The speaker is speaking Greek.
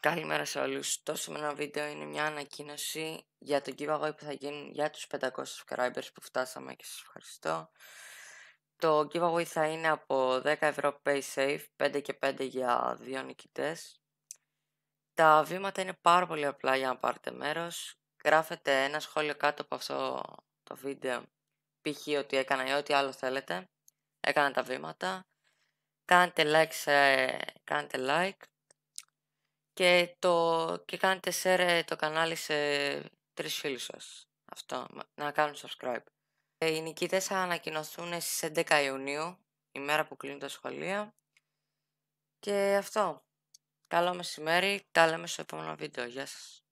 Καλημέρα σε όλους, το σημερινό βίντεο είναι μια ανακοίνωση για τον giveaway που θα γίνει για τους 500 subscribers που φτάσαμε και σας ευχαριστώ. Το giveaway θα είναι από 10 ευρώ pay safe 5 και 5 για δύο νικητές. Τα βήματα είναι πάρα πολύ απλά για να πάρετε μέρος. Γράφετε ένα σχόλιο κάτω από αυτό το βίντεο π.χ. ότι έκανα ή ό,τι άλλο θέλετε. Έκανα τα βήματα. Κάντε like, ε, κάντε like και, το, και κάντε share ε, το κανάλι σε τρεις φίλους σας. Αυτό, να κάνουν subscribe. Ε, οι νικητές θα ανακοινωθούν στις 11 Ιουνίου, η μέρα που κλείνουν τα σχολεία. Και αυτό. Καλό μεσημέρι, τα λέμε στο επόμενο βίντεο. Γεια σας.